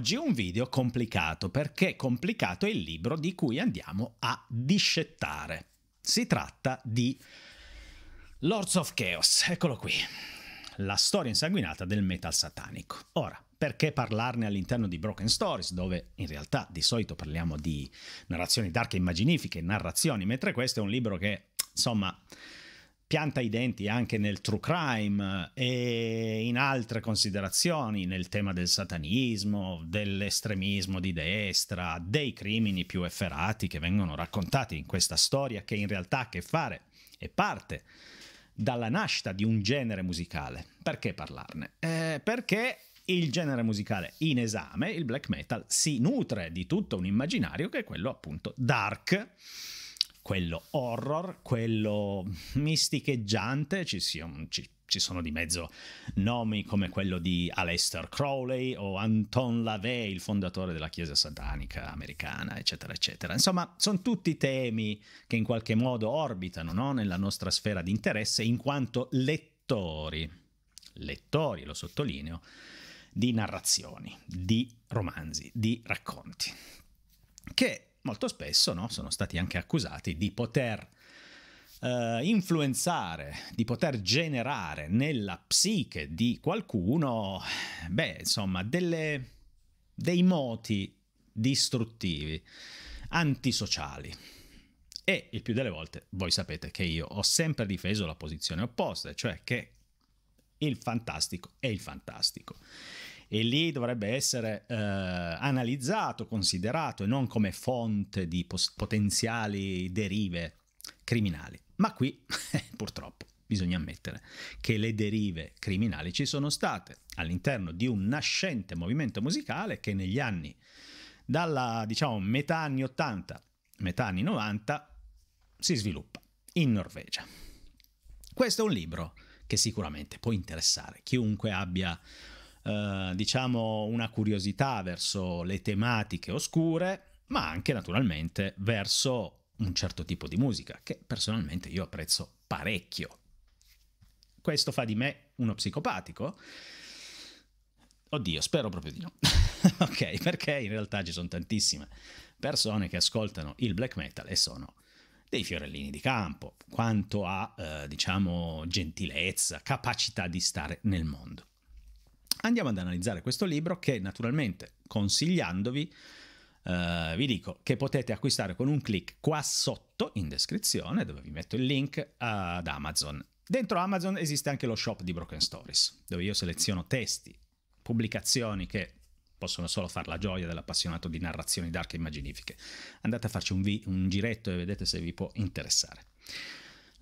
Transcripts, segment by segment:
oggi un video complicato perché complicato è il libro di cui andiamo a discettare. Si tratta di Lords of Chaos, eccolo qui, la storia insanguinata del metal satanico. Ora, perché parlarne all'interno di Broken Stories, dove in realtà di solito parliamo di narrazioni dark e immaginifiche, narrazioni, mentre questo è un libro che, insomma, pianta i denti anche nel true crime eh, e in altre considerazioni, nel tema del satanismo, dell'estremismo di destra, dei crimini più efferati che vengono raccontati in questa storia che in realtà ha a che fare e parte dalla nascita di un genere musicale. Perché parlarne? Eh, perché il genere musicale in esame, il black metal, si nutre di tutto un immaginario che è quello appunto dark quello horror, quello misticheggiante, ci, siamo, ci, ci sono di mezzo nomi come quello di Aleister Crowley o Anton LaVey, il fondatore della Chiesa satanica americana, eccetera, eccetera. Insomma, sono tutti temi che in qualche modo orbitano no? nella nostra sfera di interesse in quanto lettori, lettori, lo sottolineo, di narrazioni, di romanzi, di racconti, che molto spesso no, sono stati anche accusati di poter eh, influenzare, di poter generare nella psiche di qualcuno, beh, insomma, delle, dei moti distruttivi, antisociali. E il più delle volte voi sapete che io ho sempre difeso la posizione opposta, cioè che il fantastico è il fantastico e lì dovrebbe essere eh, analizzato, considerato e non come fonte di pos- potenziali derive criminali. Ma qui purtroppo bisogna ammettere che le derive criminali ci sono state all'interno di un nascente movimento musicale che negli anni dalla diciamo metà anni 80, metà anni 90 si sviluppa in Norvegia. Questo è un libro che sicuramente può interessare chiunque abbia eh, diciamo una curiosità verso le tematiche oscure, ma anche naturalmente verso un certo tipo di musica che personalmente io apprezzo parecchio. Questo fa di me uno psicopatico? Oddio, spero proprio di no. ok, perché in realtà ci sono tantissime persone che ascoltano il black metal e sono dei fiorellini di campo, quanto a, eh, diciamo, gentilezza, capacità di stare nel mondo andiamo ad analizzare questo libro che naturalmente consigliandovi eh, vi dico che potete acquistare con un clic qua sotto in descrizione dove vi metto il link ad Amazon. Dentro Amazon esiste anche lo shop di Broken Stories dove io seleziono testi, pubblicazioni che possono solo far la gioia dell'appassionato di narrazioni dark e immaginifiche. Andate a farci un, vi- un giretto e vedete se vi può interessare.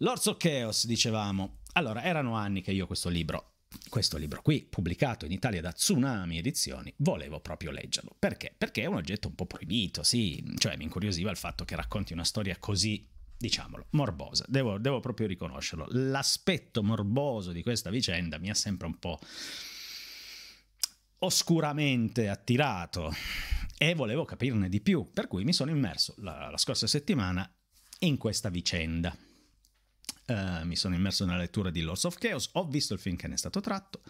L'Orso Chaos, dicevamo. Allora, erano anni che io questo libro questo libro qui, pubblicato in Italia da Tsunami Edizioni, volevo proprio leggerlo. Perché? Perché è un oggetto un po' proibito, sì, cioè mi incuriosiva il fatto che racconti una storia così, diciamolo, morbosa, devo, devo proprio riconoscerlo. L'aspetto morboso di questa vicenda mi ha sempre un po' oscuramente attirato e volevo capirne di più, per cui mi sono immerso la, la scorsa settimana in questa vicenda. Uh, mi sono immerso nella lettura di Lords of Chaos, ho visto il film che ne è stato tratto,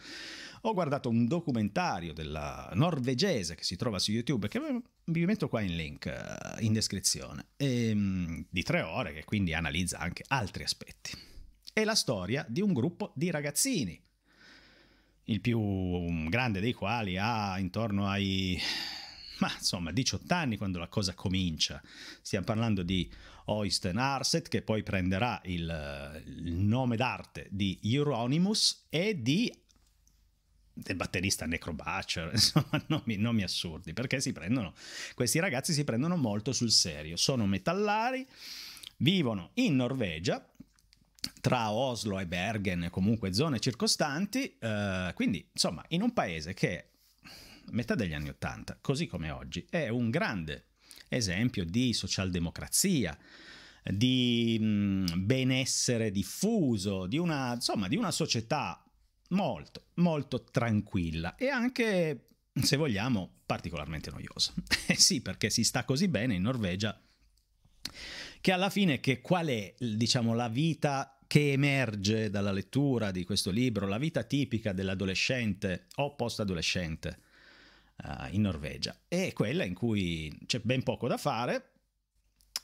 ho guardato un documentario della norvegese che si trova su YouTube, che vi metto qua in link uh, in descrizione, e, um, di tre ore, che quindi analizza anche altri aspetti. È la storia di un gruppo di ragazzini, il più mm, grande dei quali ha intorno ai ma insomma 18 anni quando la cosa comincia. Stiamo parlando di Oysten Arset che poi prenderà il, il nome d'arte di Euronymous e di del batterista Necrobatcher, insomma, nomi, nomi assurdi, perché si prendono, questi ragazzi si prendono molto sul serio, sono metallari, vivono in Norvegia, tra Oslo e Bergen, comunque zone circostanti, eh, quindi insomma in un paese che metà degli anni Ottanta, così come oggi, è un grande esempio di socialdemocrazia, di benessere diffuso, di una, insomma, di una società molto, molto tranquilla e anche, se vogliamo, particolarmente noiosa. Eh sì, perché si sta così bene in Norvegia che alla fine che qual è, diciamo, la vita che emerge dalla lettura di questo libro, la vita tipica dell'adolescente o post-adolescente uh, in Norvegia. È quella in cui c'è ben poco da fare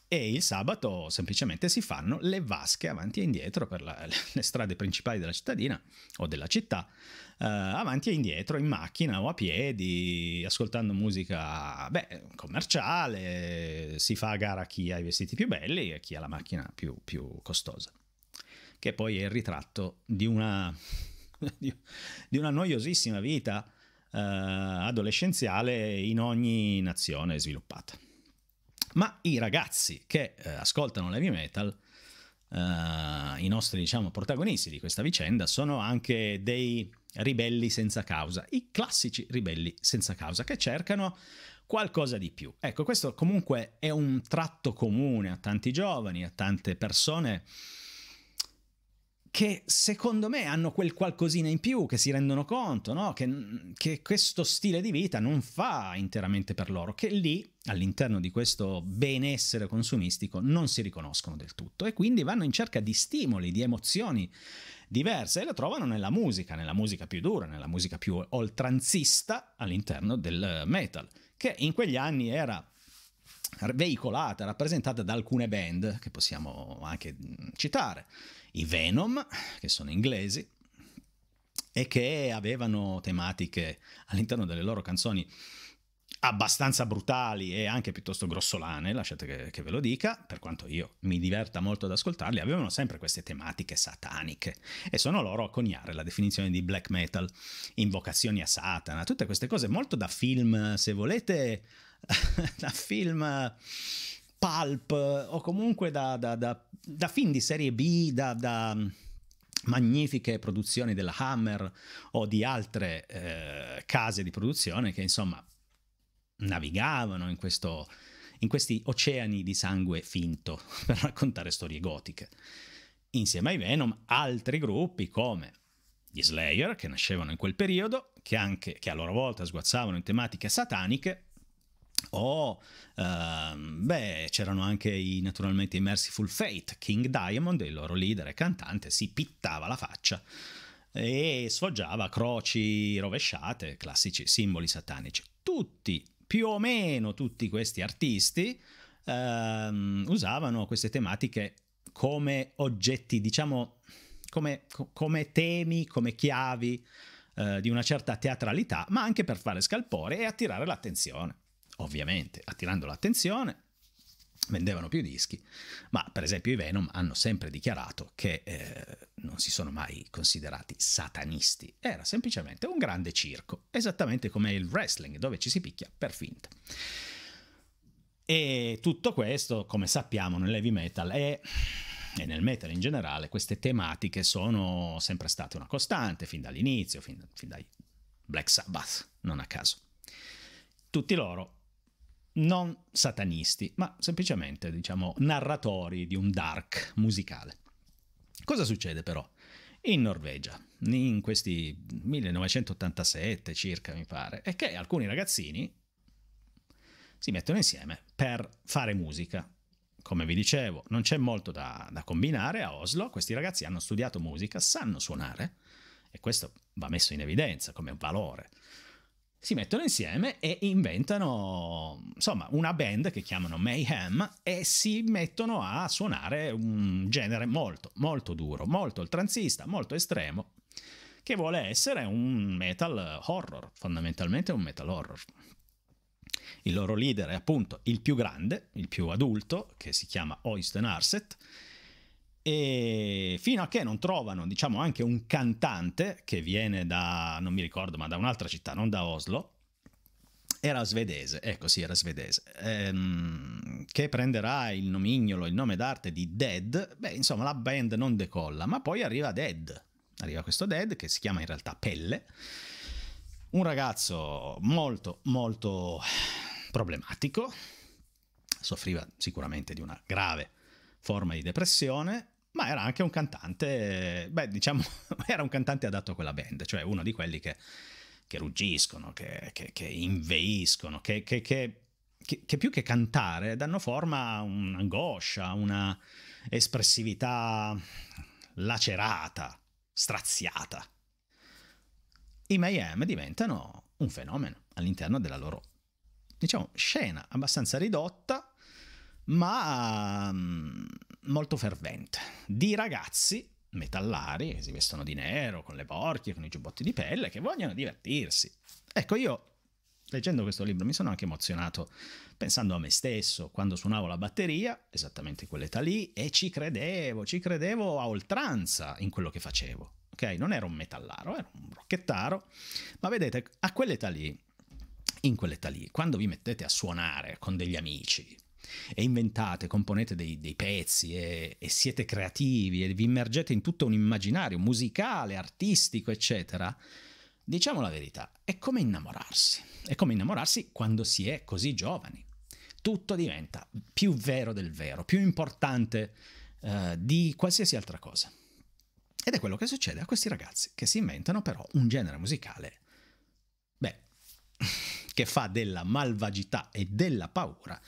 e il sabato semplicemente si fanno le vasche avanti e indietro per la, le strade principali della cittadina o della città, uh, avanti e indietro in macchina o a piedi, ascoltando musica beh, commerciale, si fa a gara chi ha i vestiti più belli e chi ha la macchina più, più costosa, che poi è il ritratto di una, di una noiosissima vita eh, adolescenziale in ogni nazione sviluppata. Ma i ragazzi che eh, ascoltano l'heavy metal, eh, i nostri diciamo, protagonisti di questa vicenda, sono anche dei ribelli senza causa, i classici ribelli senza causa che cercano qualcosa di più. Ecco, questo comunque è un tratto comune a tanti giovani, a tante persone che secondo me hanno quel qualcosina in più, che si rendono conto no? che, che questo stile di vita non fa interamente per loro, che lì all'interno di questo benessere consumistico non si riconoscono del tutto e quindi vanno in cerca di stimoli, di emozioni diverse e la trovano nella musica, nella musica più dura, nella musica più oltranzista all'interno del metal, che in quegli anni era veicolata, rappresentata da alcune band che possiamo anche mm, citare, i Venom, che sono inglesi, e che avevano tematiche all'interno delle loro canzoni abbastanza brutali e anche piuttosto grossolane, lasciate che, che, ve lo dica, per quanto io mi diverta molto ad ascoltarli, avevano sempre queste tematiche sataniche e sono loro a coniare la definizione di black metal, invocazioni a Satana, tutte queste cose molto da film, se volete, da film pulp o comunque da, da, da, da film di serie B, da, mm, magnifiche produzioni della Hammer o di altre eh, case di produzione che insomma navigavano in, questo, in questi oceani di sangue finto per raccontare storie gotiche. Insieme ai Venom, altri gruppi come gli Slayer, che nascevano in quel periodo, che, anche, che a loro volta sguazzavano in tematiche sataniche, o uh, beh c'erano anche i, naturalmente i Merciful Fate King Diamond il loro leader e cantante si pittava la faccia e sfoggiava croci rovesciate classici simboli satanici tutti più o meno tutti questi artisti uh, usavano queste tematiche come oggetti diciamo come, come temi come chiavi uh, di una certa teatralità ma anche per fare scalpore e attirare l'attenzione ovviamente attirando l'attenzione, vendevano più dischi, ma per esempio i Venom hanno sempre dichiarato che eh, non si sono mai considerati satanisti, era semplicemente un grande circo, esattamente come il wrestling, dove ci si picchia per finta. E tutto questo, come sappiamo, nell'heavy metal è e nel metal in generale queste tematiche sono sempre state una costante fin dall'inizio, fin, fin dai Black Sabbath, non a caso. Tutti loro non satanisti, ma semplicemente, diciamo, narratori di un dark musicale. Cosa succede però? In Norvegia, in questi 1987 circa, mi pare, è che alcuni ragazzini si mettono insieme per fare musica. Come vi dicevo, non c'è molto da, da combinare a Oslo, questi ragazzi hanno studiato musica, sanno suonare, e questo va messo in evidenza come valore si mettono insieme e inventano insomma una band che chiamano Mayhem e si mettono a suonare un genere molto molto duro, molto oltranzista, molto estremo che vuole essere un metal horror, fondamentalmente un metal horror. Il loro leader è appunto il più grande, il più adulto, che si chiama Oysten Arset, e fino a che non trovano, diciamo, anche un cantante che viene da, non mi ricordo, ma da un'altra città, non da Oslo, era svedese, ecco sì, era svedese, ehm, che prenderà il nomignolo, il nome d'arte di Dead, beh, insomma, la band non decolla, ma poi arriva Dead, arriva questo Dead che si chiama in realtà Pelle, un ragazzo molto, molto problematico, soffriva sicuramente di una grave forma di depressione ma era anche un cantante, beh diciamo, era un cantante adatto a quella band, cioè uno di quelli che, che ruggiscono, che, che, che inveiscono, che, che, più che cantare danno forma a un'angoscia, una espressività lacerata, straziata. I Mayhem diventano un fenomeno all'interno della loro, diciamo, scena abbastanza ridotta, ma um, molto fervente, di ragazzi metallari che si vestono di nero, con le porchie, con i giubbotti di pelle, che vogliono divertirsi. Ecco, io leggendo questo libro mi sono anche emozionato pensando a me stesso quando suonavo la batteria, esattamente in quell'età lì, e ci credevo, ci credevo a oltranza in quello che facevo. Ok, non ero un metallaro, ero un rocchettaro, ma vedete, a quell'età lì, in quell'età lì, quando vi mettete a suonare con degli amici, e inventate, componete dei, dei pezzi e, e, siete creativi e vi immergete in tutto un immaginario musicale, artistico, eccetera, diciamo la verità, è come innamorarsi. È come innamorarsi quando si è così giovani. Tutto diventa più vero del vero, più importante eh, di qualsiasi altra cosa. Ed è quello che succede a questi ragazzi che si inventano però un genere musicale, beh, che fa della malvagità e della paura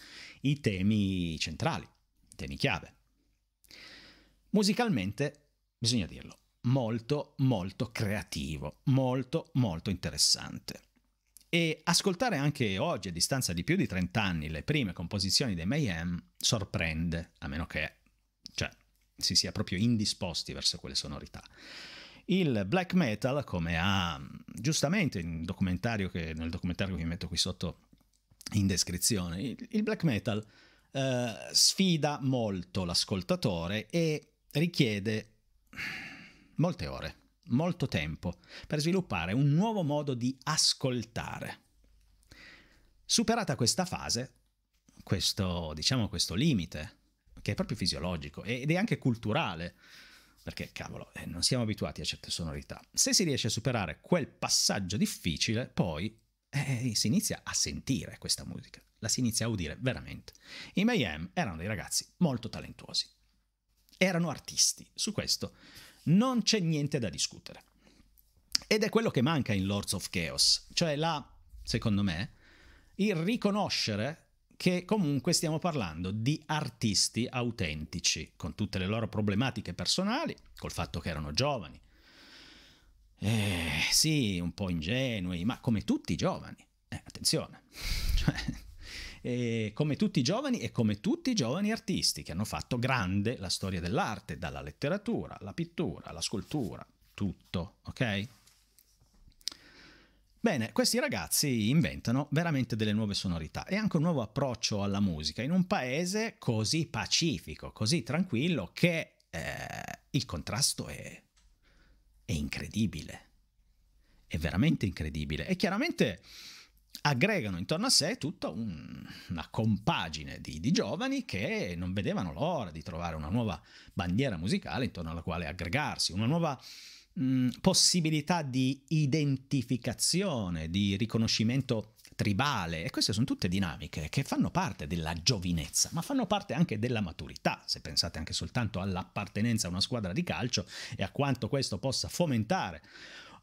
i temi centrali, i temi chiave. Musicalmente, bisogna dirlo, molto molto creativo, molto molto interessante. E ascoltare anche oggi, a distanza di più di 30 anni, le prime composizioni dei Mayhem sorprende, a meno che cioè, si sia proprio indisposti verso quelle sonorità. Il black metal, come ha giustamente nel documentario che, nel documentario che vi metto qui sotto in descrizione. Il, black metal eh, sfida molto l'ascoltatore e richiede molte ore, molto tempo per sviluppare un nuovo modo di ascoltare. Superata questa fase, questo, diciamo, questo limite, che è proprio fisiologico ed è anche culturale, perché cavolo, eh, non siamo abituati a certe sonorità. Se si riesce a superare quel passaggio difficile, poi eh, eh, eh, si inizia a sentire questa musica, la si inizia a udire veramente. I Mayhem erano dei ragazzi molto talentuosi, erano artisti, su questo non c'è niente da discutere. Ed è quello che manca in Lords of Chaos, cioè la, secondo me, il riconoscere che comunque stiamo parlando di artisti autentici, con tutte le loro problematiche personali, col fatto che erano giovani, eh, sì, un po' ingenui, ma come tutti i giovani, eh, attenzione, cioè, eh, come tutti i giovani e come tutti i giovani artisti che hanno fatto grande la storia dell'arte, dalla letteratura, alla pittura, alla scultura, tutto, ok? Bene, questi ragazzi inventano veramente delle nuove sonorità e anche un nuovo approccio alla musica in un paese così pacifico, così tranquillo che eh, il contrasto è è incredibile, è veramente incredibile. E chiaramente aggregano intorno a sé tutta un, una compagine di, di, giovani che non vedevano l'ora di trovare una nuova bandiera musicale intorno alla quale aggregarsi, una nuova mh, possibilità di identificazione, di riconoscimento tribale e queste sono tutte dinamiche che fanno parte della giovinezza, ma fanno parte anche della maturità, se pensate anche soltanto all'appartenenza a una squadra di calcio e a quanto questo possa fomentare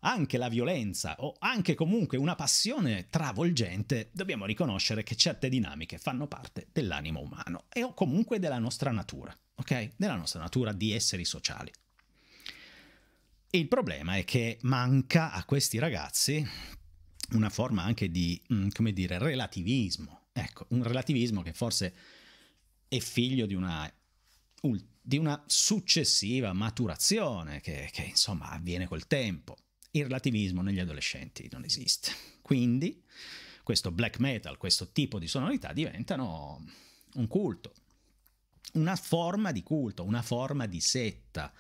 anche la violenza o anche comunque una passione travolgente, dobbiamo riconoscere che certe dinamiche fanno parte dell'animo umano e o comunque della nostra natura, ok? Della nostra natura di esseri sociali. il problema è che manca a questi ragazzi una forma anche di, mm, come dire, relativismo. Ecco, un relativismo che forse è figlio di una, di una successiva maturazione che, che insomma avviene col tempo. Il relativismo negli adolescenti non esiste. Quindi questo black metal, questo tipo di sonorità diventano un culto, una forma di culto, una forma di setta,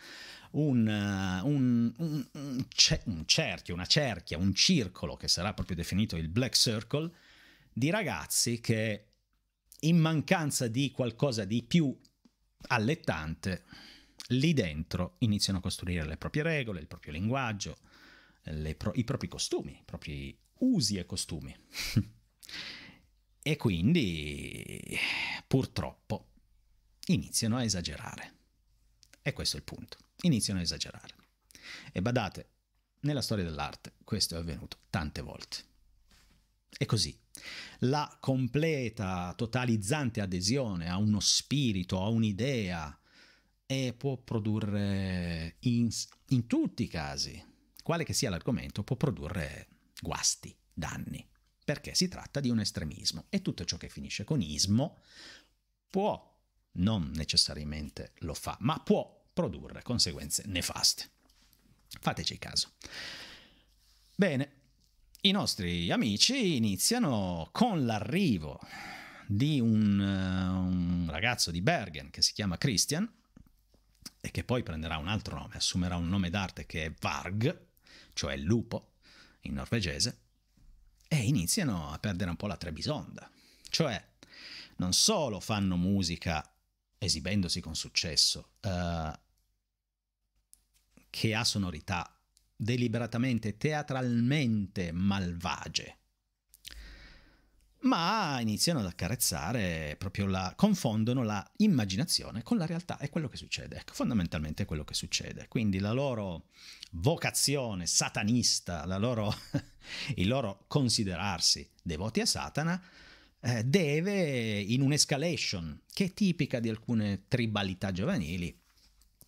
eh, un, un, un, un cerchio, una cerchia, un circolo che sarà proprio definito il Black Circle, di ragazzi che in mancanza di qualcosa di più allettante, lì dentro iniziano a costruire le proprie regole, il proprio linguaggio, pro- i propri costumi, i propri usi e costumi. e quindi, purtroppo, iniziano a esagerare. E questo è il punto iniziano a esagerare. E badate, nella storia dell'arte questo è avvenuto tante volte. E così, la completa, totalizzante adesione a uno spirito, a un'idea, e può produrre, in, in tutti i casi, quale che sia l'argomento, può produrre guasti, danni, perché si tratta di un estremismo e tutto ciò che finisce con ismo può, non necessariamente lo fa, ma può produrre conseguenze nefaste. Fateci caso. Bene, i nostri amici iniziano con l'arrivo di un, eh, un, ragazzo di Bergen che si chiama Christian e che poi prenderà un altro nome, assumerà un nome d'arte che è Varg, cioè lupo in norvegese, e iniziano a perdere un po' la trebisonda. Cioè, non solo fanno musica esibendosi con successo, uh, che ha sonorità deliberatamente, teatralmente malvagie, ma iniziano ad accarezzare proprio la. confondono la immaginazione con la realtà. È quello che succede, ecco, fondamentalmente è quello che succede. Quindi la loro vocazione satanista, loro il loro considerarsi devoti a Satana eh, deve in un'escalation che è tipica di alcune tribalità giovanili,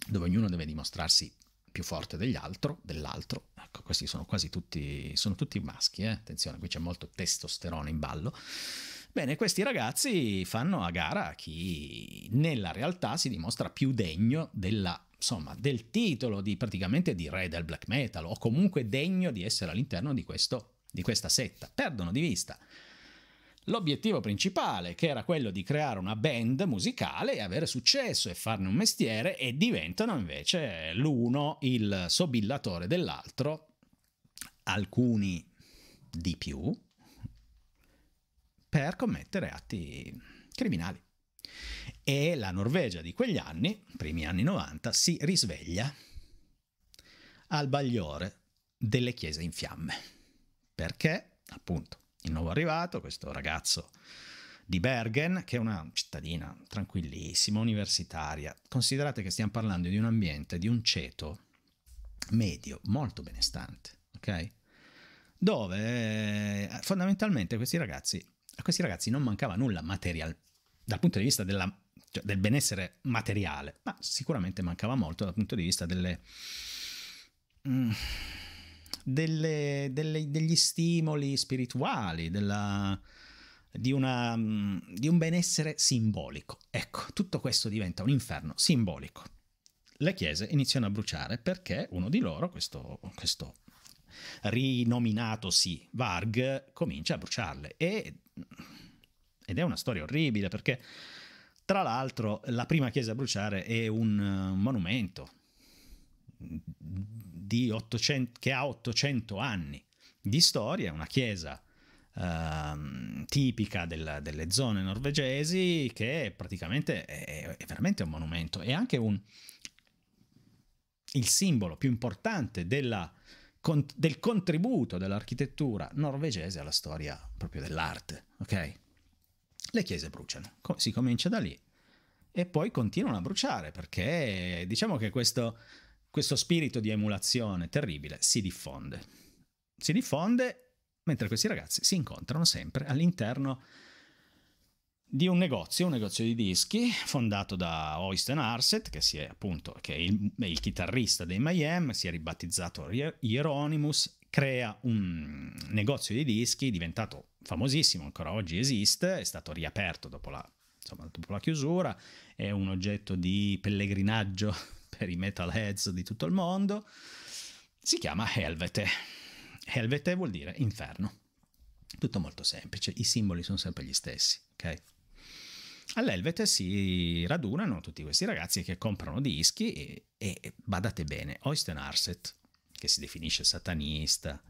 dove ognuno deve dimostrarsi più forte degli altro, dell'altro. Ecco, questi sono quasi tutti, sono tutti maschi, eh? attenzione, qui c'è molto testosterone in ballo. Bene, questi ragazzi fanno a gara chi nella realtà si dimostra più degno della, insomma, del titolo di praticamente di re del black metal o comunque degno di essere all'interno di, questo, di questa setta. Perdono di vista L'obiettivo principale, che era quello di creare una band musicale e avere successo e farne un mestiere, e diventano invece l'uno il sobillatore dell'altro, alcuni di più, per commettere atti criminali. E la Norvegia di quegli anni, primi anni 90, si risveglia al bagliore delle chiese in fiamme. Perché, appunto, il nuovo arrivato, questo ragazzo di Bergen, che è una cittadina tranquillissima, universitaria. Considerate che stiamo parlando di un ambiente, di un ceto medio, molto benestante, ok? Dove eh, fondamentalmente questi ragazzi, a questi ragazzi non mancava nulla material, dal punto di vista della, cioè del benessere materiale, ma sicuramente mancava molto dal punto di vista delle... Mm delle, delle, degli stimoli spirituali, della, di, una, mm, di un benessere simbolico. Ecco, tutto questo diventa un inferno simbolico. Le chiese iniziano a bruciare perché uno di loro, questo, questo rinominatosi Varg, comincia a bruciarle. E, mm, ed è una storia orribile perché, tra l'altro, la prima chiesa a bruciare è un uh, monumento 800, che ha 800 anni di storia, una chiesa Uh, tipica del, delle zone norvegesi che praticamente è, è, veramente un monumento è anche un, il simbolo più importante della, con, del contributo dell'architettura norvegese alla storia proprio dell'arte. Okay? Le chiese bruciano, si comincia da lì e poi continuano a bruciare perché diciamo che questo questo spirito di emulazione terribile si diffonde. Si diffonde mentre questi ragazzi si incontrano sempre all'interno di un negozio, un negozio di dischi fondato da Oysten Arset, che, è, appunto, che è, il, è il, chitarrista dei Mayhem, si è ribattezzato Hieronymus, crea un negozio di dischi diventato famosissimo, ancora oggi esiste, è stato riaperto dopo la, insomma, dopo la chiusura, è un oggetto di pellegrinaggio per i metalheads di tutto il mondo, si chiama Helvete. Helvete vuol dire inferno. Tutto molto semplice, i simboli sono sempre gli stessi, ok? All'Helvete si radunano tutti questi ragazzi che comprano dischi e, e badate bene, Oysten Arset, che si definisce satanista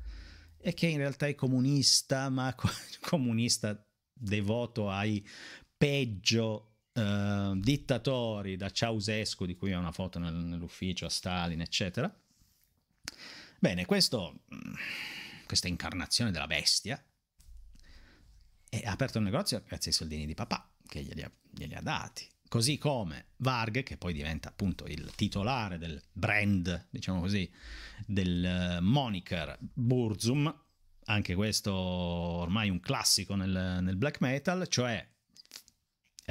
e che in realtà è comunista, ma comunista devoto ai peggio eh, dittatori, da Ceausescu, di cui ho una foto nel, nell'ufficio, a Stalin, eccetera. Bene, questo, mm, questa incarnazione della bestia eh, ha aperto un negozio grazie ai soldini di papà, che glieli ha, glieli ha dati. Così come Varg, che poi diventa appunto il titolare del brand, diciamo così, del eh, moniker Burzum, anche questo ormai un classico nel, nel black metal, cioè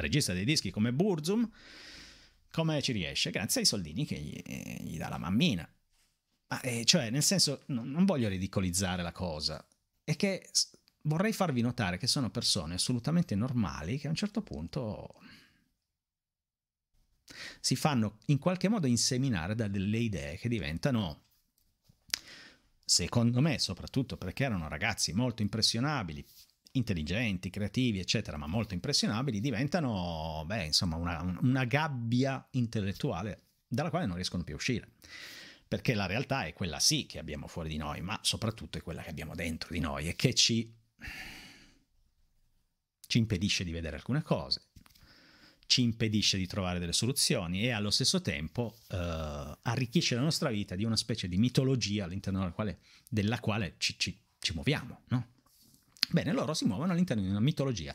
regista dei dischi come Burzum, come ci riesce? Grazie ai soldini che gli, eh, gli dà la mammina. Ma, eh, cioè, nel senso, non, non voglio ridicolizzare la cosa, è che vorrei farvi notare che sono persone assolutamente normali che a un certo punto si fanno in qualche modo inseminare da delle idee che diventano, secondo me, soprattutto perché erano ragazzi molto impressionabili, intelligenti, creativi, eccetera, ma molto impressionabili, diventano, beh, insomma, una, una gabbia intellettuale dalla quale non riescono più a uscire. Perché la realtà è quella sì che abbiamo fuori di noi, ma soprattutto è quella che abbiamo dentro di noi e che ci, ci impedisce di vedere alcune cose, ci impedisce di trovare delle soluzioni e allo stesso tempo eh, arricchisce la nostra vita di una specie di mitologia all'interno della quale, della quale ci, ci, ci muoviamo, no? Bene, loro si muovono all'interno di una mitologia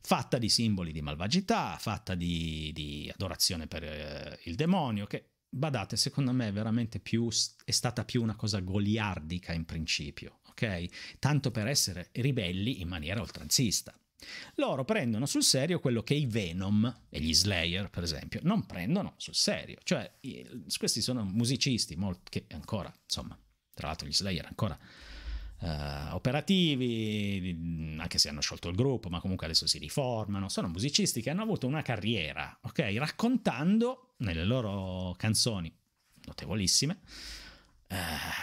fatta di simboli di malvagità, fatta di, di adorazione per eh, il demonio, che badate, secondo me è, più, è stata più una cosa goliardica in principio, ok? Tanto per essere ribelli in maniera oltranzista. Loro prendono sul serio quello che i Venom e gli Slayer, per esempio, non prendono sul serio. Cioè, questi sono musicisti molto, che ancora, insomma, tra l'altro gli Slayer ancora uh, operativi, mm, anche se hanno sciolto il gruppo, ma comunque adesso si riformano, sono musicisti che hanno avuto una carriera, ok? Raccontando nelle loro canzoni notevolissime uh,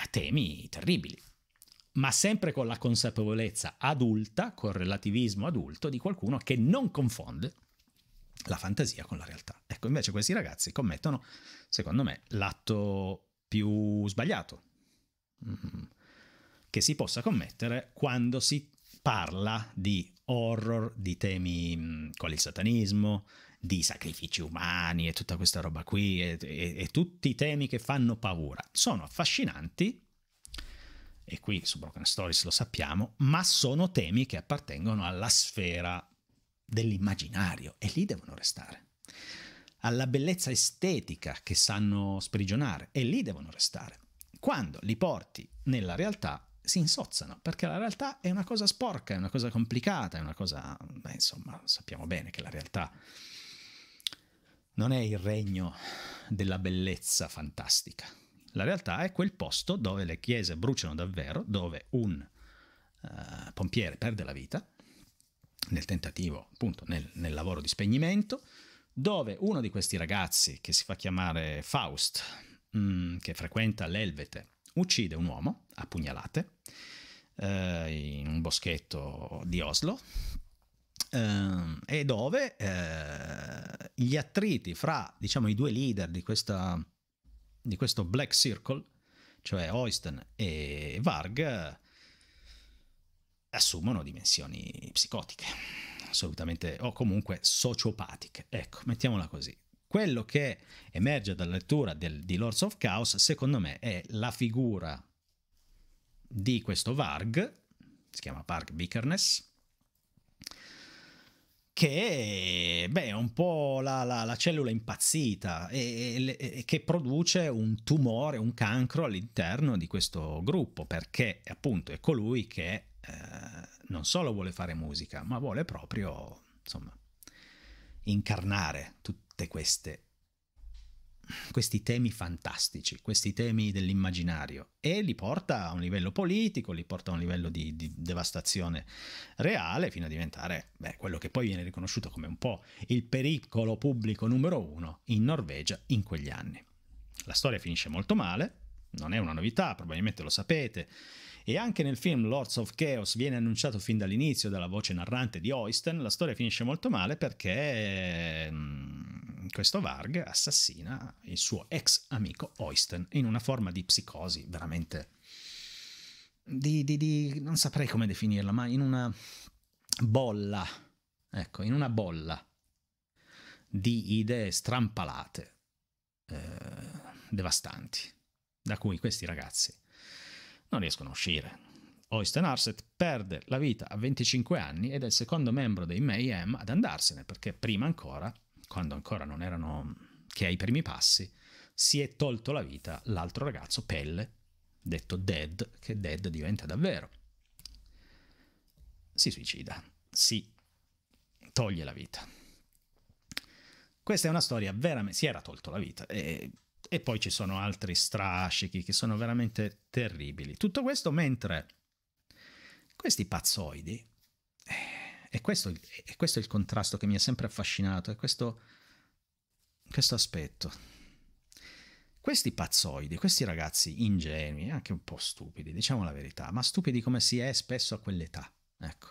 temi terribili, ma sempre con la consapevolezza adulta, col relativismo adulto di qualcuno che non confonde la fantasia con la realtà. Ecco, invece questi ragazzi commettono, secondo me, l'atto più sbagliato. Mm-hmm che si possa commettere quando si parla di horror, di temi mm, quali il satanismo, di sacrifici umani e tutta questa roba qui e, e, e tutti i temi che fanno paura. Sono affascinanti, e qui su Broken Stories lo sappiamo, ma sono temi che appartengono alla sfera dell'immaginario e lì devono restare. Alla bellezza estetica che sanno sprigionare e lì devono restare. Quando li porti nella realtà si insozzano, perché la realtà è una cosa sporca, è una cosa complicata, è una cosa... Beh, insomma, sappiamo bene che la realtà non è il regno della bellezza fantastica. La realtà è quel posto dove le chiese bruciano davvero, dove un uh, pompiere perde la vita, nel tentativo, appunto, nel, nel lavoro di spegnimento, dove uno di questi ragazzi, che si fa chiamare Faust, mh, mm, che frequenta l'Elvete, uccide un uomo a pugnalate eh, in un boschetto di Oslo eh, e dove eh, gli attriti fra diciamo, i due leader di, questa, di, questo Black Circle, cioè Oysten e Varg, assumono dimensioni psicotiche, assolutamente, o comunque sociopatiche, ecco, mettiamola così. Quello che emerge dalla lettura del, di Lords of Chaos, secondo me, è la figura di questo Varg, si chiama Park Bickerness, che beh, è un po' la, la, la cellula impazzita e, e, e, che produce un tumore, un cancro all'interno di questo gruppo, perché appunto è colui che eh, non solo vuole fare musica, ma vuole proprio, insomma, incarnare tut, tutte queste questi temi fantastici, questi temi dell'immaginario e li porta a un livello politico, li porta a un livello di, di devastazione reale fino a diventare beh, quello che poi viene riconosciuto come un po' il pericolo pubblico numero uno in Norvegia in quegli anni. La storia finisce molto male, non è una novità, probabilmente lo sapete, e anche nel film Lords of Chaos viene annunciato fin dall'inizio dalla voce narrante di Oysten, la storia finisce molto male perché... Mh, mm, questo Varg assassina il suo ex amico Oysten in una forma di psicosi veramente... Di, di, di, non saprei come definirla, ma in una bolla, ecco, in una bolla di idee strampalate, eh, devastanti, da cui questi ragazzi non riescono a uscire. Oysten Arset perde la vita a 25 anni ed è il secondo membro dei Mayhem ad andarsene perché prima ancora quando ancora non erano che ai primi passi, si è tolto la vita l'altro ragazzo, Pelle, detto Dead, che Dead diventa davvero. Si suicida, si toglie la vita. Questa è una storia veramente... si era tolto la vita e, e poi ci sono altri strascichi che sono veramente terribili. Tutto questo mentre questi pazzoidi e questo, e questo è il contrasto che mi ha sempre affascinato, è questo, questo aspetto. Questi pazzoidi, questi ragazzi ingenui, anche un po' stupidi, diciamo la verità, ma stupidi come si è spesso a quell'età, ecco,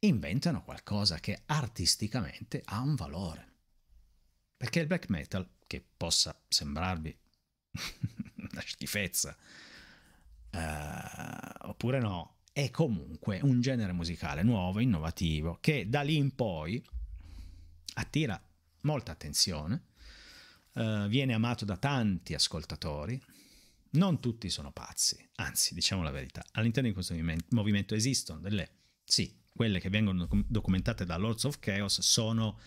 inventano qualcosa che artisticamente ha un valore. Perché il black metal, che possa sembrarvi una schifezza, eh, oppure no, è comunque un genere musicale nuovo, innovativo, che da lì in poi attira molta attenzione, eh, viene amato da tanti ascoltatori, non tutti sono pazzi, anzi diciamo la verità, all'interno di questo movimento esistono delle, sì, quelle che vengono documentate da Lords of Chaos sono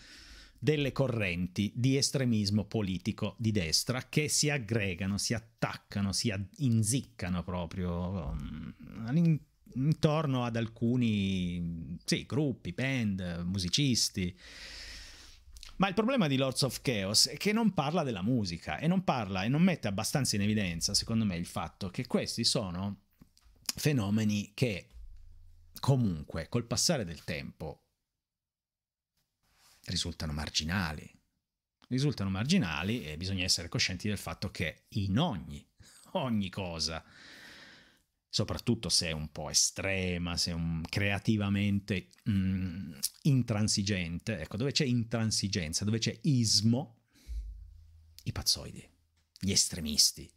delle correnti di estremismo politico di destra che si aggregano, si attaccano, si inziccano proprio um, intorno ad alcuni sì, gruppi, band, musicisti. Ma il problema di Lords of Chaos è che non parla della musica e non parla e non mette abbastanza in evidenza, secondo me, il fatto che questi sono fenomeni che comunque col passare del tempo risultano marginali. Risultano marginali e bisogna essere coscienti del fatto che in ogni, ogni cosa soprattutto se è un po' estrema, se è un, creativamente mh, mm, intransigente, ecco, dove c'è intransigenza, dove c'è ismo, i pazzoidi, gli estremisti,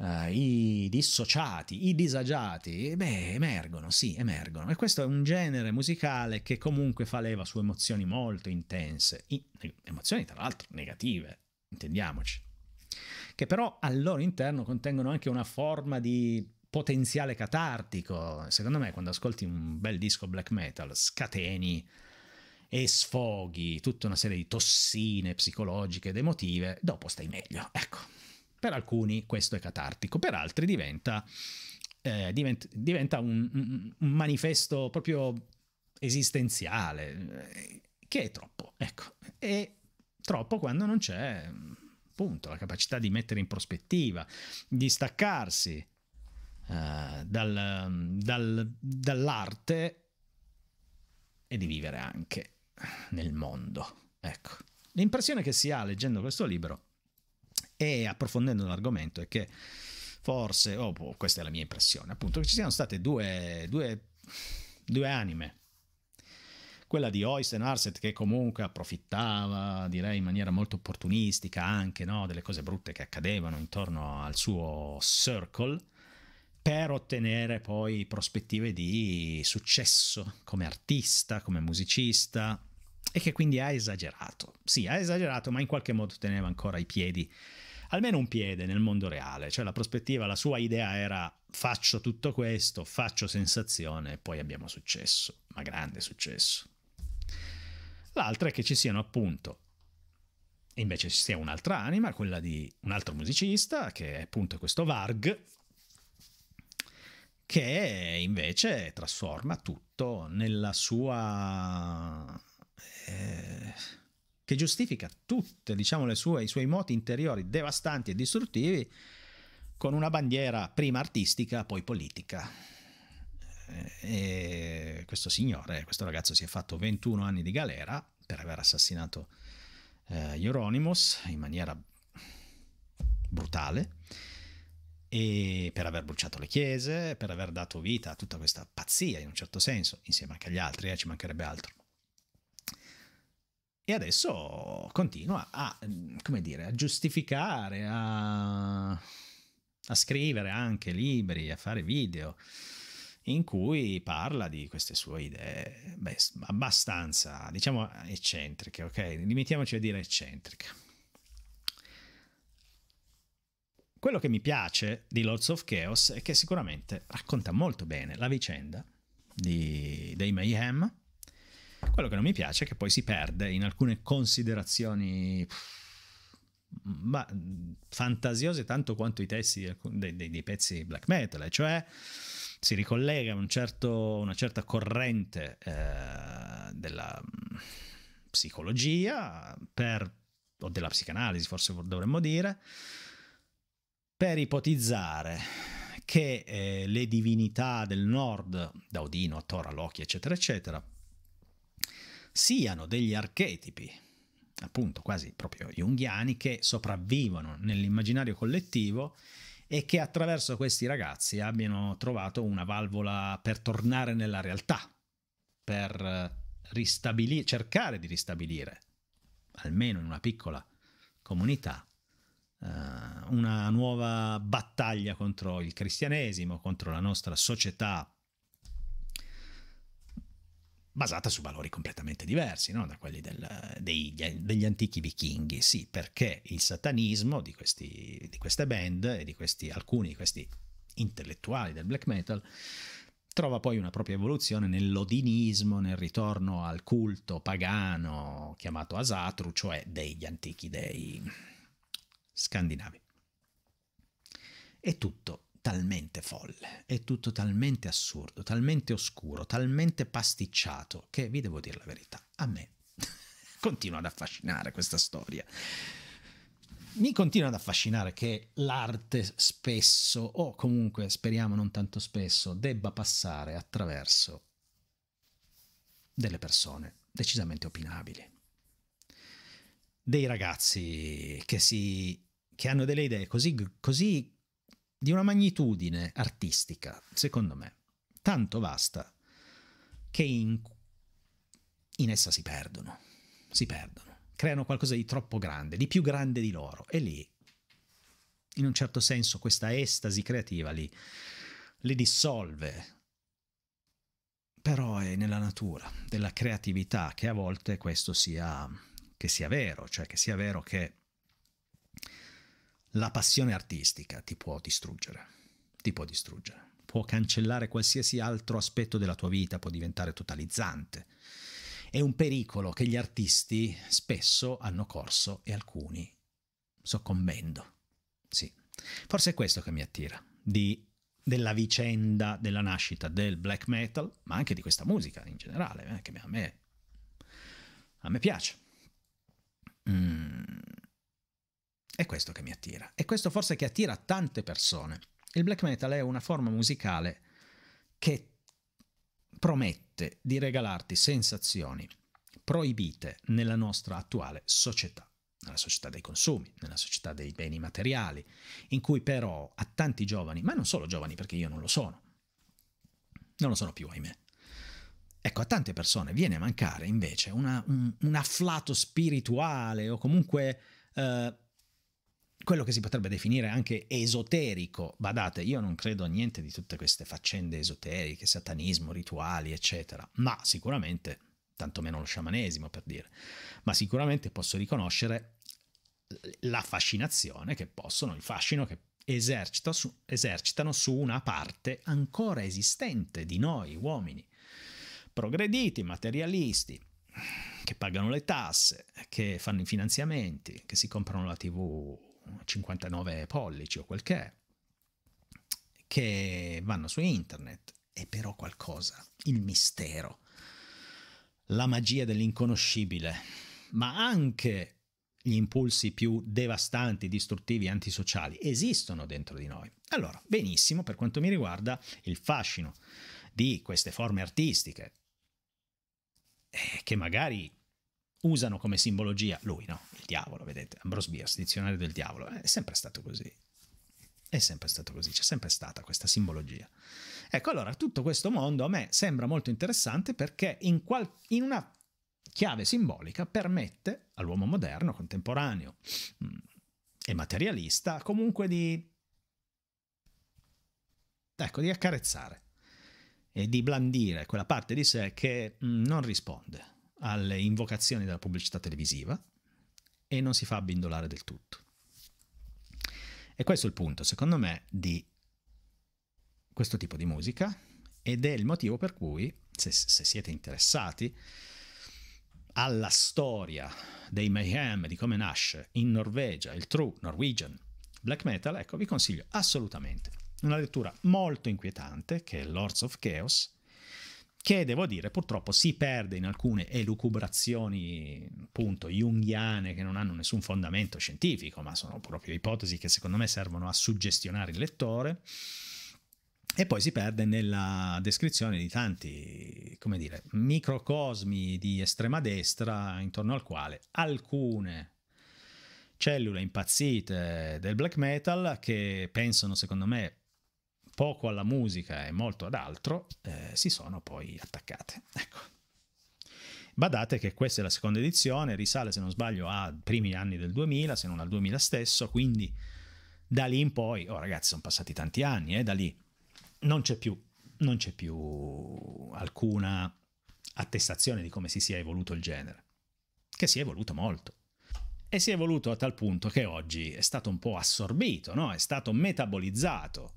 Uh, i dissociati, i disagiati, beh, emergono, sì, emergono. E questo è un genere musicale che comunque fa leva su emozioni molto intense, I, emozioni tra l'altro negative, intendiamoci, che però al loro interno contengono anche una forma di potenziale catartico. Secondo me, quando ascolti un bel disco black metal, scateni e sfoghi tutta una serie di tossine psicologiche ed emotive, dopo stai meglio. Ecco, per alcuni questo è catartico, per altri diventa, eh, divent- diventa un, un manifesto proprio esistenziale, che è troppo, ecco, è troppo quando non c'è appunto la capacità di mettere in prospettiva, di staccarsi eh, dal, dal, dall'arte e di vivere anche nel mondo. Ecco, l'impressione che si ha leggendo questo libro e approfondendo l'argomento è che forse, oh, boh, questa è la mia impressione, appunto, che ci siano state due, due, due anime. Quella di Oysten Arset che comunque approfittava, direi in maniera molto opportunistica anche, no, delle cose brutte che accadevano intorno al suo circle, per ottenere poi prospettive di successo come artista, come musicista e che quindi ha esagerato. Sì, ha esagerato, ma in qualche modo teneva ancora i piedi, almeno un piede nel mondo reale, cioè la prospettiva, la sua idea era faccio tutto questo, faccio sensazione e poi abbiamo successo, ma grande successo. L'altra è che ci siano appunto invece ci sia un'altra anima, quella di un altro musicista che è appunto questo Varg che invece trasforma tutto nella sua... Eh, che giustifica tutti diciamo, i suoi moti interiori devastanti e distruttivi con una bandiera prima artistica, poi politica. Eh, e questo signore, questo ragazzo si è fatto 21 anni di galera per aver assassinato eh, Euronymous in maniera brutale e per aver bruciato le chiese, per aver dato vita a tutta questa pazzia in un certo senso, insieme anche agli altri, eh, ci mancherebbe altro. E adesso continua a, mm, come dire, a giustificare, a, a scrivere anche libri, a fare video in cui parla di queste sue idee beh, abbastanza, diciamo, eccentriche, ok? Limitiamoci a dire eccentriche. Quello che mi piace di Lords of Chaos è che sicuramente racconta molto bene la vicenda di, dei Mayhem. Quello che non mi piace è che poi si perde in alcune considerazioni mm, ma, mm, fantasiose tanto quanto i testi dei, dei, dei pezzi black metal, cioè si ricollega a un certo, una certa corrente eh, della mm, psicologia per, o della psicanalisi forse dovremmo dire per ipotizzare che eh, le divinità del nord, da Odino a Tora, Loki, eccetera, eccetera, siano degli archetipi, appunto quasi proprio junghiani, che sopravvivono nell'immaginario collettivo e che attraverso questi ragazzi abbiano trovato una valvola per tornare nella realtà, per eh, cercare di ristabilire, almeno in una piccola comunità, uh, una nuova battaglia contro il cristianesimo, contro la nostra società basata su valori completamente diversi no? da quelli del, dei, degli antichi vichinghi, sì, perché il satanismo di, questi, di queste band e di questi, alcuni di questi intellettuali del black metal trova poi una propria evoluzione nell'odinismo, nel ritorno al culto pagano chiamato Asatru, cioè degli antichi dei scandinavi. È tutto talmente folle, è tutto talmente assurdo, talmente oscuro, talmente pasticciato, che vi devo dire la verità, a me continua ad affascinare questa storia. Mi continua ad affascinare che l'arte spesso, o comunque speriamo non tanto spesso, debba passare attraverso delle persone decisamente opinabili, dei ragazzi che si che hanno delle idee così, così di una magnitudine artistica, secondo me, tanto vasta che in, in essa si perdono, si perdono, creano qualcosa di troppo grande, di più grande di loro e lì, in un certo senso, questa estasi creativa li, li dissolve, però è nella natura della creatività che a volte questo sia, che sia vero, cioè che sia vero che la passione artistica ti può distruggere, ti può distruggere, può cancellare qualsiasi altro aspetto della tua vita, può diventare totalizzante. È un pericolo che gli artisti spesso hanno corso e alcuni soccombendo. Sì, forse è questo che mi attira, di, della vicenda della nascita del black metal, ma anche di questa musica in generale, eh, che a me, a me piace. È questo che mi attira. E questo forse che attira tante persone. Il black metal è una forma musicale che promette di regalarti sensazioni proibite nella nostra attuale società nella società dei consumi, nella società dei beni materiali, in cui però a tanti giovani, ma non solo giovani perché io non lo sono, non lo sono più, ahimè. Ecco, a tante persone viene a mancare invece una, un, un afflato spirituale o comunque eh, quello che si potrebbe definire anche esoterico, badate, io non credo a niente di tutte queste faccende esoteriche, satanismo, rituali, eccetera, ma sicuramente, tantomeno lo sciamanesimo per dire, ma sicuramente posso riconoscere la fascinazione che possono, il fascino che esercita su, esercitano su una parte ancora esistente di noi uomini, progrediti, materialisti, che pagano le tasse, che fanno i finanziamenti, che si comprano la tv 59 pollici o quel che è, che vanno su internet, è però qualcosa, il mistero, la magia dell'inconoscibile, ma anche gli impulsi più devastanti, distruttivi, antisociali esistono dentro di noi. Allora, benissimo, per quanto mi riguarda, il fascino di queste forme artistiche, eh, che magari usano come simbologia lui, no? Il diavolo, vedete, Ambrose Bierce, dizionario del diavolo, è sempre stato così. È sempre stato così, c'è sempre stata questa simbologia. Ecco, allora, tutto questo mondo a me sembra molto interessante perché in, qual- in una chiave simbolica permette all'uomo moderno, contemporaneo mh, mm, e materialista comunque di, ecco, di accarezzare e di blandire quella parte di sé che mh, mm, non risponde alle invocazioni della pubblicità televisiva e non si fa abbindolare del tutto. E questo è il punto, secondo me, di questo tipo di musica ed è il motivo per cui, se, se siete interessati alla storia dei Mayhem, di come nasce in Norvegia il true Norwegian black metal, ecco, vi consiglio assolutamente una lettura molto inquietante che è Lords of Chaos che devo dire purtroppo si perde in alcune elucubrazioni appunto junghiane che non hanno nessun fondamento scientifico, ma sono proprio ipotesi che secondo me servono a suggestionare il lettore. E poi si perde nella descrizione di tanti, come dire, microcosmi di estrema destra intorno al quale alcune cellule impazzite del black metal che pensano, secondo me, poco alla musica e molto ad altro, eh, si sono poi attaccate. Ecco. Badate che questa è la seconda edizione, risale se non sbaglio ai primi anni del 2000, se non al 2000 stesso, quindi da lì in poi, oh ragazzi sono passati tanti anni, eh, da lì non c'è più, non c'è più alcuna attestazione di come si sia evoluto il genere, che si è evoluto molto. E si è evoluto a tal punto che oggi è stato un po' assorbito, no? è stato metabolizzato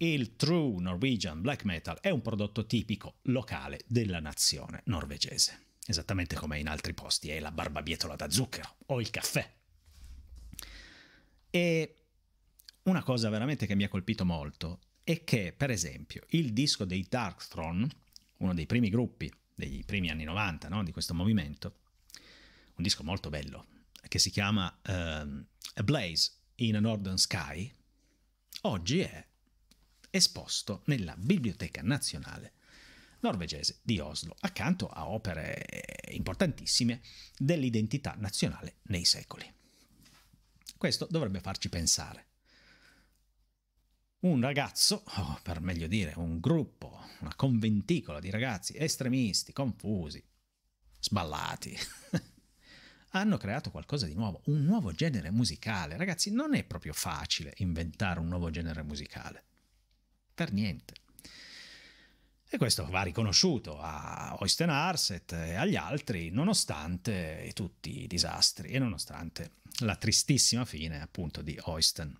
il True Norwegian Black Metal è un prodotto tipico locale della nazione norvegese, esattamente come in altri posti è la barbabietola da zucchero o il caffè. E una cosa veramente che mi ha colpito molto è che, per esempio, il disco dei Darkthrone, uno dei primi gruppi dei primi anni 90 no? di questo movimento, un disco molto bello che si chiama um, A Blaze in a Northern Sky, oggi è esposto nella Biblioteca Nazionale norvegese di Oslo, accanto a opere importantissime dell'identità nazionale nei secoli. Questo dovrebbe farci pensare. Un ragazzo, o oh, per meglio dire un gruppo, una conventicola di ragazzi estremisti, confusi, sballati, hanno creato qualcosa di nuovo, un nuovo genere musicale. Ragazzi, non è proprio facile inventare un nuovo genere musicale. Per niente. E questo va riconosciuto a Oysten Arset e agli altri, nonostante tutti i disastri e nonostante la tristissima fine appunto di Oysten.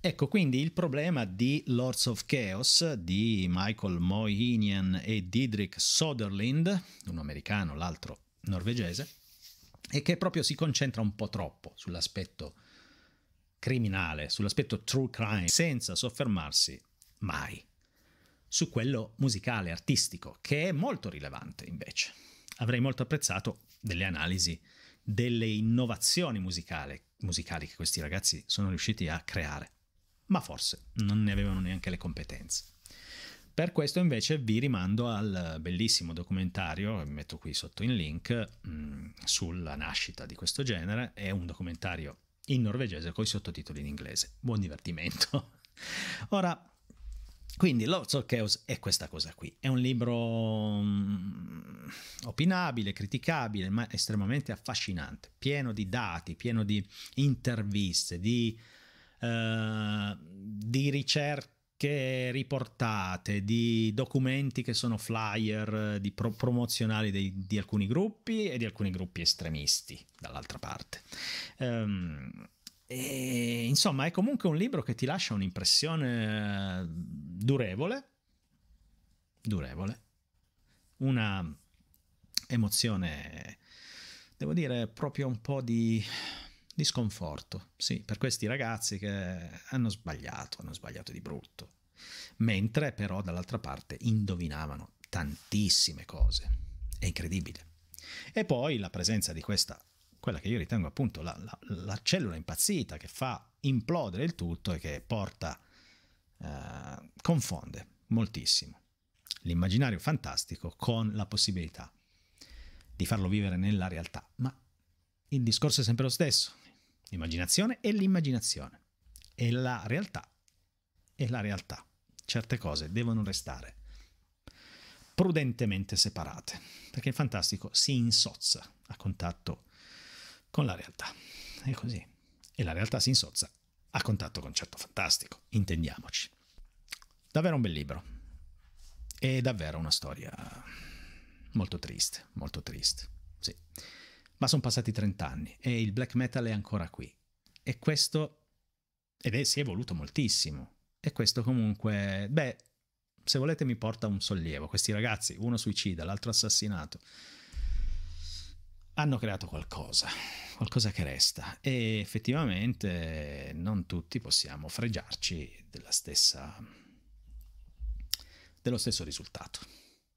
Ecco quindi il problema di Lords of Chaos di Michael Moynihan e Didrik Soderlind, uno americano, l'altro norvegese, e che proprio si concentra un po' troppo sull'aspetto criminale, sull'aspetto true crime, senza soffermarsi mai su quello musicale, artistico, che è molto rilevante invece. Avrei molto apprezzato delle analisi, delle innovazioni musicali, musicali che questi ragazzi sono riusciti a creare, ma forse non ne avevano neanche le competenze. Per questo invece vi rimando al bellissimo documentario, vi metto qui sotto in link, mh, mm, sulla nascita di questo genere, è un documentario in norvegese con i sottotitoli in inglese. Buon divertimento! Ora quindi Lords of Chaos è questa cosa qui, è un libro mm, opinabile, criticabile, ma estremamente affascinante, pieno di dati, pieno di interviste, di, uh, di ricerche riportate, di documenti che sono flyer eh, di pro- promozionali dei, di alcuni gruppi e di alcuni gruppi estremisti dall'altra parte. Um, e, insomma, è comunque un libro che ti lascia un'impressione eh, durevole, durevole, una emozione, devo dire, proprio un po' di, di sconforto, sì, per questi ragazzi che hanno sbagliato, hanno sbagliato di brutto, mentre però dall'altra parte indovinavano tantissime cose, è incredibile. E poi la presenza di questa quella che io ritengo appunto la, la, la cellula impazzita che fa implodere il tutto e che porta, eh, confonde moltissimo l'immaginario fantastico con la possibilità di farlo vivere nella realtà. Ma il discorso è sempre lo stesso, l'immaginazione è l'immaginazione e la realtà è la realtà. Certe cose devono restare prudentemente separate, perché il fantastico si insozza a contatto con la realtà. È così. E la realtà si insozza a contatto con certo fantastico, intendiamoci. Davvero un bel libro. È davvero una storia molto triste, molto triste. Sì. Ma sono passati 30 anni e il black metal è ancora qui. E questo ed è, si è evoluto moltissimo. E questo comunque, beh, se volete mi porta un sollievo. Questi ragazzi, uno suicida, l'altro assassinato hanno creato qualcosa, qualcosa che resta e effettivamente non tutti possiamo fregiarci della stessa, dello stesso risultato.